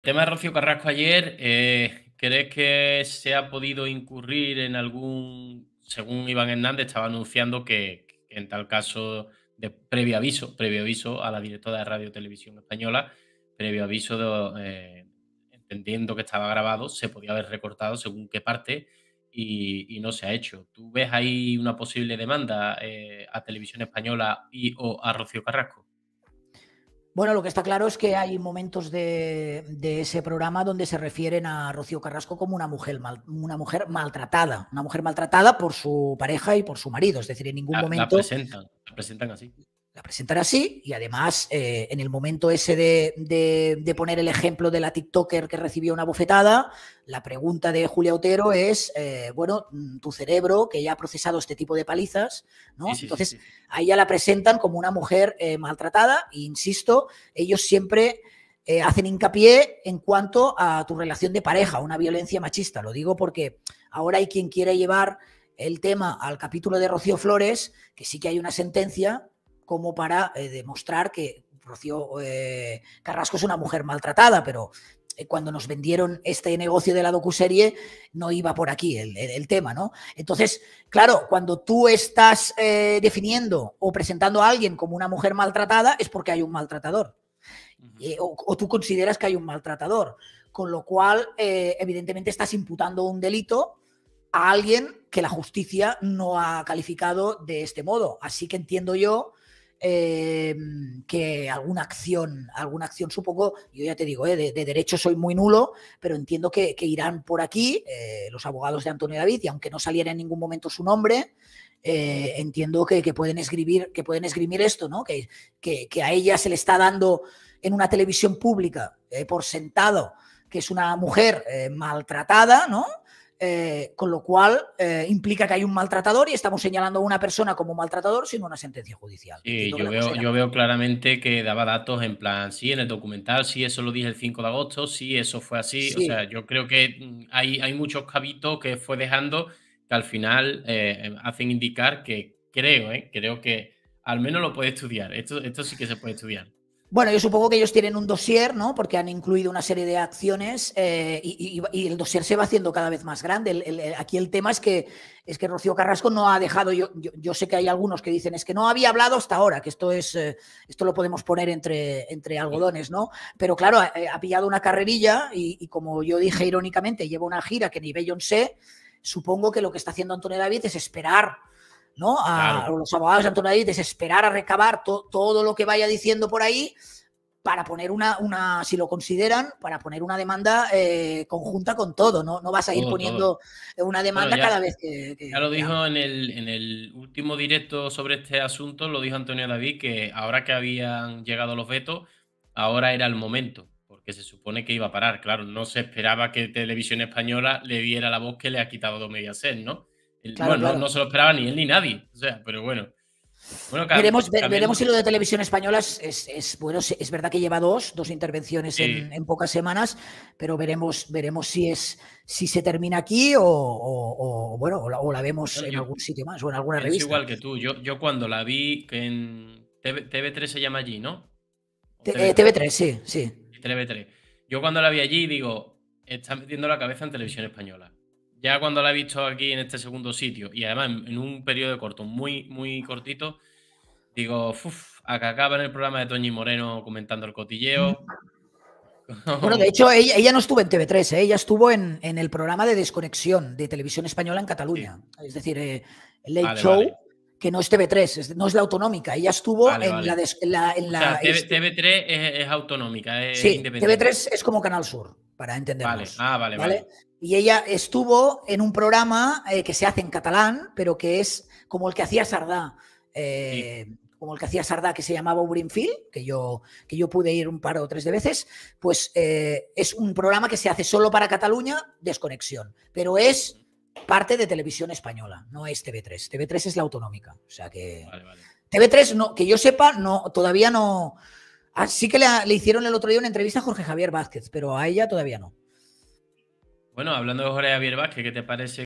tema de Rocío Carrasco ayer, eh, ¿crees que se ha podido incurrir en algún, según Iván Hernández estaba anunciando que, en tal caso, de previo aviso, previo aviso a la directora de Radio Televisión Española, previo aviso de, eh, entendiendo que estaba grabado, se podía haber recortado según qué parte y, no se ha hecho. ¿Tú ves ahí una posible demanda eh, a Televisión Española y o a Rocío Carrasco? Bueno, lo que está claro es que hay momentos de, ese programa donde se refieren a Rocío Carrasco como una mujer, una mujer maltratada, una mujer maltratada por su pareja y por su marido. Es decir, en ningún momento. la presentan así la presentan así y además eh, en el momento ese de, poner el ejemplo de la TikToker que recibió una bofetada, la pregunta de Julia Otero es, eh, bueno, mm, tu cerebro que ya ha procesado este tipo de palizas, ¿no? Entonces ahí ya la presentan como una mujer eh, maltratada e insisto, ellos siempre hacen hincapié en cuanto a tu relación de pareja, una violencia machista. Lo digo porque ahora hay quien quiere llevar el tema al capítulo de Rocío Flores, que sí que hay una sentencia como para eh, demostrar que Rocío eh, Carrasco es una mujer maltratada, pero eh, cuando nos vendieron este negocio de la docuserie, no iba por aquí el, tema, ¿no? Entonces, claro, cuando tú estás definiendo o presentando a alguien como una mujer maltratada, es porque hay un maltratador. o, tú consideras que hay un maltratador. Con lo cual, evidentemente, estás imputando un delito a alguien que la justicia no ha calificado de este modo. Así que entiendo yo Em, que alguna acción, alguna acción supongo, yo ya te digo, eh, de, derecho soy muy nulo, pero entiendo que, irán por aquí eh, los abogados de Antonio David y aunque no saliera en ningún momento su nombre, eh, entiendo que, pueden escribir, que pueden escribir esto, ¿no? que, que, a ella se le está dando en una televisión pública por sentado que es una mujer maltratada, ¿no? Eh, con lo cual eh, implica que hay un maltratador y estamos señalando a una persona como maltratador sino una sentencia judicial. Sí, yo veo, yo veo, claramente que daba datos en plan, sí, en el documental, sí, eso lo dije el 5 de agosto, sí, eso fue así. O sea, yo creo que mm, hay, hay muchos cabitos que fue dejando que al final eh, em, hacen indicar que creo, creo que al menos lo puede estudiar. Esto, esto sí que se puede estudiar. Bueno, yo supongo que ellos tienen un dossier, ¿no? Porque han incluido una serie de acciones eh, y, el dossier se va haciendo cada vez más grande. aquí el tema es que, es que Rocío Carrasco no ha dejado, yo, sé que hay algunos que dicen, es que no había hablado hasta ahora, que esto es, eh, esto lo podemos poner entre, entre algodones, ¿no? Pero claro, ha, eh, pillado una carrerilla y, como yo dije irónicamente, lleva una gira que ni sé, supongo que lo que está haciendo Antonio David es esperar a, los abogados de Antonio David, desesperar a recabar todo lo que vaya diciendo por ahí para poner una, una si lo consideran, para poner una demanda eh, conjunta con todo, ¿no? No vas a ir poniendo una demanda cada vez que... ya lo dijo En, el, último directo sobre este asunto, lo dijo Antonio David, que ahora que habían llegado los vetos, ahora era el momento, porque se supone que iba a parar. Claro, no se esperaba que Televisión Española le diera la voz que le ha quitado Mediaset, ¿no? bueno, No, se lo esperaba ni él ni nadie. sea, pero bueno. veremos, veremos si lo de Televisión Española es, bueno. Es verdad que lleva dos, dos intervenciones en, pocas semanas, pero veremos, veremos si es si se termina aquí o, bueno, o la, vemos en algún sitio más o en alguna Es igual que tú. Yo, yo cuando la vi en TV, 3 se llama allí, ¿no? TV3. Eh, sí, sí. TV3. Yo cuando la vi allí digo, está metiendo la cabeza en Televisión Española ya cuando la he visto aquí en este segundo sitio y además en, un periodo corto, muy, muy cortito, digo, uff, acá acaba en el programa de Toñi Moreno comentando el cotilleo. Bueno, de hecho, ella, no estuvo en TV3, ¿eh? ella estuvo en, el programa de desconexión de televisión española en Cataluña. Es decir, eh, el Late Show que no es TV3, no es la autonómica. Ella estuvo en, La TV, 3 es, autonómica, es sí, TV3 es como Canal Sur, para entenderlo. ah, vale, Y ella estuvo en un programa eh, que se hace en catalán, pero que es como el que hacía Sardá. Eh, como el que hacía Sardá, que se llamaba Ubrinfield, que yo, que yo pude ir un par o tres de veces, pues eh, es un programa que se hace solo para Cataluña, desconexión. Pero es parte de televisión española, no es TV3. TV3 es la autonómica. O sea que. TV3, no, que yo sepa, no, todavía no. Así ah, que le, le, hicieron el otro día una entrevista a Jorge Javier Vázquez, pero a ella todavía no. Bueno, hablando de Jorge Javier Vázquez, ¿qué te parece